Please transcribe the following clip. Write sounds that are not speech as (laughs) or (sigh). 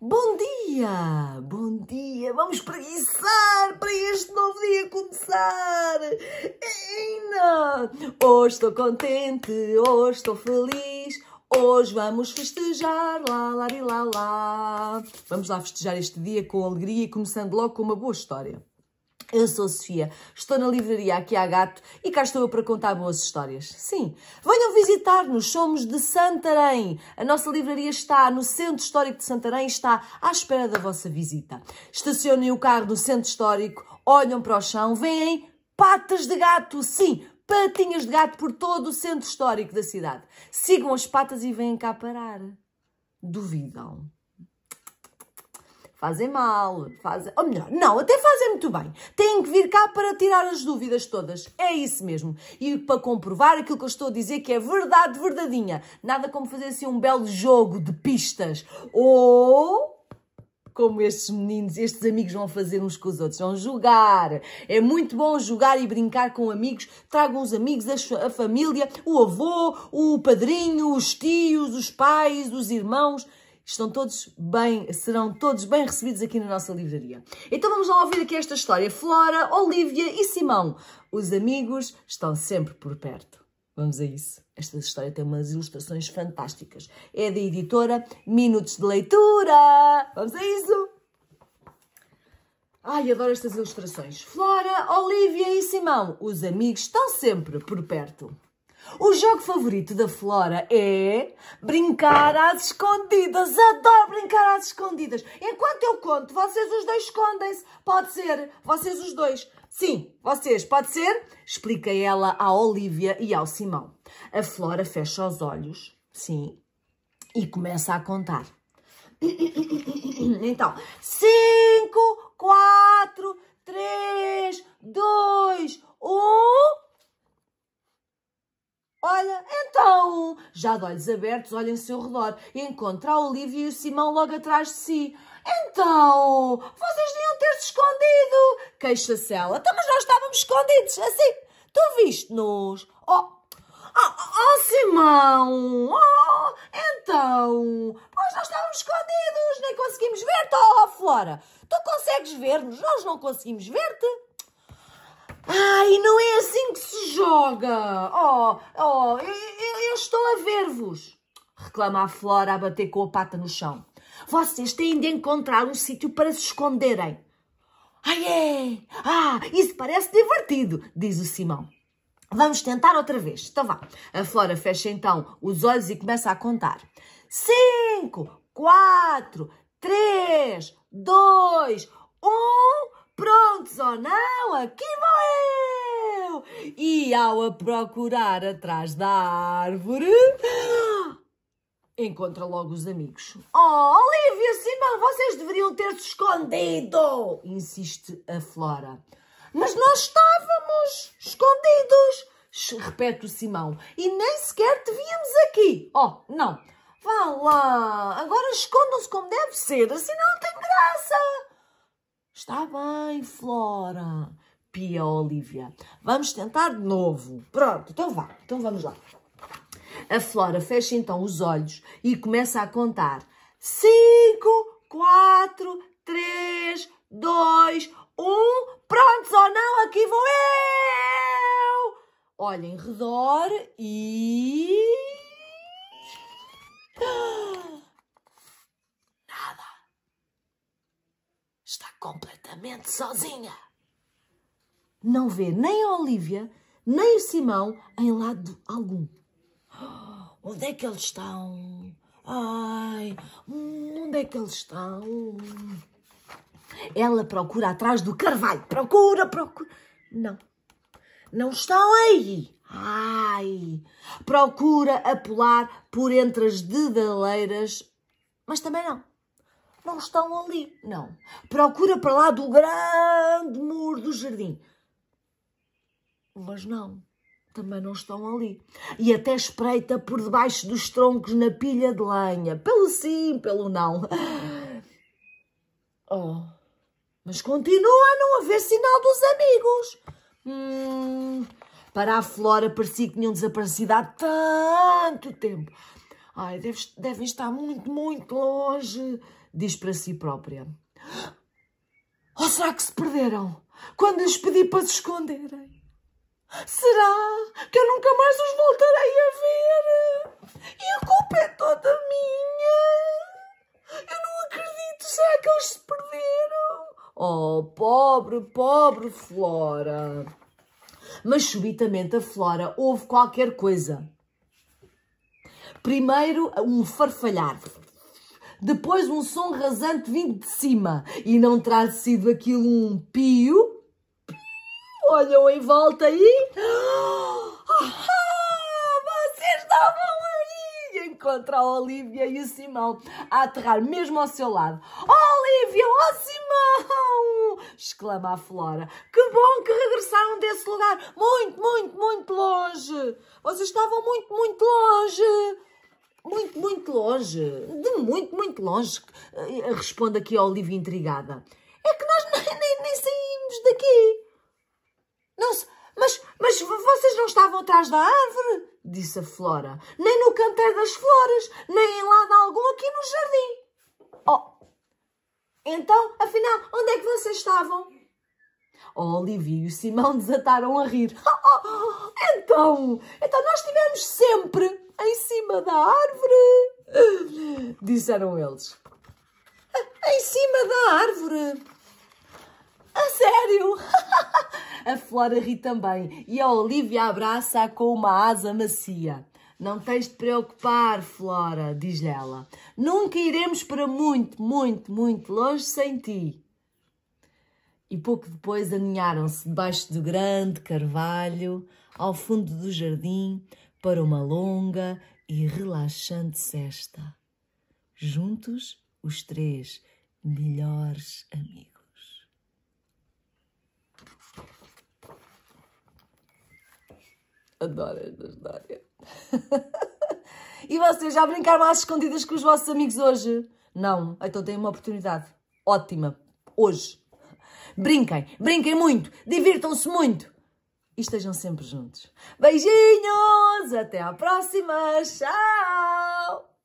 Bom dia! Bom dia! Vamos preguiçar para este novo dia começar! Ainda! Hoje estou contente, hoje estou feliz, hoje vamos festejar, lá, lá, lá, lá. Vamos lá festejar este dia com alegria e começando logo com uma boa história. Eu sou Sofia, estou na livraria aqui a gato e cá estou eu para contar boas histórias. Sim, venham visitar-nos, somos de Santarém. A nossa livraria está no Centro Histórico de Santarém, está à espera da vossa visita. Estacionem o carro no Centro Histórico, olham para o chão, veem patas de gato, sim, patinhas de gato por todo o Centro Histórico da cidade. Sigam as patas e venham cá parar. Duvidam? fazem mal, fazem. Ou melhor, não, até fazem muito bem. Têm que vir cá para tirar as dúvidas todas. É isso mesmo. E para comprovar aquilo que eu estou a dizer, que é verdade, verdadeinha. Nada como fazer assim um belo jogo de pistas. Ou. Como estes meninos, estes amigos vão fazer uns com os outros, vão jogar. É muito bom jogar e brincar com amigos. Tragam os amigos, a família, o avô, o padrinho, os tios, os pais, os irmãos estão todos bem, serão todos bem recebidos aqui na nossa livraria. Então vamos lá ouvir aqui esta história. Flora, Olívia e Simão, os amigos estão sempre por perto. Vamos a isso. Esta história tem umas ilustrações fantásticas. É da editora Minutos de Leitura. Vamos a isso. Ai, adoro estas ilustrações. Flora, Olívia e Simão, os amigos estão sempre por perto. O jogo favorito da Flora é brincar às escondidas. Adoro brincar às escondidas. Enquanto eu conto, vocês os dois escondem-se. Pode ser, vocês os dois. Sim, vocês, pode ser? Explica ela à Olivia e ao Simão. A Flora fecha os olhos, sim, e começa a contar. (coughs) Então, cinco, quatro, três, dois. já de olhos abertos, olha em seu redor e encontra a Olivia e o Simão logo atrás de si. Então, vocês deviam ter-se escondido, queixa-se ela. Então, mas nós estávamos escondidos, assim, tu viste-nos. Oh, Oh, oh, Simão! Oh, então! Pois nós estávamos escondidos, nem conseguimos ver-te, oh, Flora! Tu consegues ver-nos, nós não conseguimos ver-te! Ai, não é assim que se joga! Oh, oh, eu, eu estou a ver-vos! Reclama a Flora a bater com a pata no chão. Vocês têm de encontrar um sítio para se esconderem. Ai, é! Ah, isso parece divertido, diz o Simão. Vamos tentar outra vez. Então vá. A Flora fecha então os olhos e começa a contar. Cinco, quatro, três, dois, um... Prontos ou não, aqui vou eu! E ao a procurar atrás da árvore, encontra logo os amigos. Oh, Olivia, Simão, vocês deveriam ter se escondido! Insiste a Flora. Mas nós estávamos escondidos! Repete o Simão. E nem sequer te víamos aqui. Oh, não. Vá lá, agora escondam-se como deve ser, assim não tem graça. Está bem, Flora, pia Olivia. Vamos tentar de novo. Pronto, então vá, então vamos lá. A Flora fecha então os olhos e começa a contar. Cinco, quatro, três, dois, um. Prontos ou não, aqui vou eu! Olhem em redor e... completamente sozinha. Não vê nem a Olivia, nem o Simão em lado algum. onde é que eles estão? Ai, onde é que eles estão? Ela procura atrás do carvalho. Procura, procura. Não. Não estão aí. Ai. Procura a pular por entre as dedaleiras. Mas também não não estão ali. Não. Procura para lá do grande muro do jardim. Mas não, também não estão ali. E até espreita por debaixo dos troncos na pilha de lenha. Pelo sim, pelo não. (laughs) Oh, mas continua a não haver sinal dos amigos. Hum, para a Flora parecia que tinham desaparecido há tanto tempo. Ai, deves, devem estar muito, muito longe diz para si própria. (gasps) Ou oh, será que se perderam quando lhes pedi para se esconderem? Será que eu nunca mais os voltarei a ver? E a culpa é toda minha. Eu não acredito. Será que eles se perderam? Oh, pobre, pobre Flora. Mas subitamente a Flora ouve qualquer coisa. Primeiro, um farfalhar depois um som rasante vindo de cima, e não terá sido aquilo um pio? pio. Olham em volta e... (gasps) Ah, vocês estavam aí! Encontra a Olivia e o Simão a aterrar mesmo ao seu lado. Olivia, oh Simão! exclama a Flora. Que bom que regressaram desse lugar muito, muito, muito longe! Vocês estavam muito, muito longe! Muito, muito longe. De muito, muito longe. Eh, responde aqui a Olivia intrigada. É que nós (laughs) nem, nem, nem saímos daqui. Não se... Mas, mas vocês não estavam atrás da árvore? Disse a Flora. Nem no canteiro das flores, nem em lado algum aqui no jardim. Oh! Então, afinal, onde é que vocês estavam? a Olivia e o Simão desataram a rir. (laughs) Oh, oh, então, então nós estivemos sempre em cima da árvore, disseram eles. Em cima da árvore? A sério? (laughs) a Flora ri também e a Olivia abraça-a com uma asa macia. Não tens de preocupar, Flora, diz ela. Nunca iremos para muito, muito, muito longe sem ti e pouco depois aninharam-se debaixo do grande carvalho, ao fundo do jardim, para uma longa e relaxante sesta. Juntos, os três melhores amigos. Adoro esta história. (laughs) e vocês já brincaram às escondidas com os vossos amigos hoje? Não? Então têm uma oportunidade ótima hoje Brinquem, brinquem muito, divirtam-se muito e estejam sempre juntos. Beijinhos, até à próxima, tchau!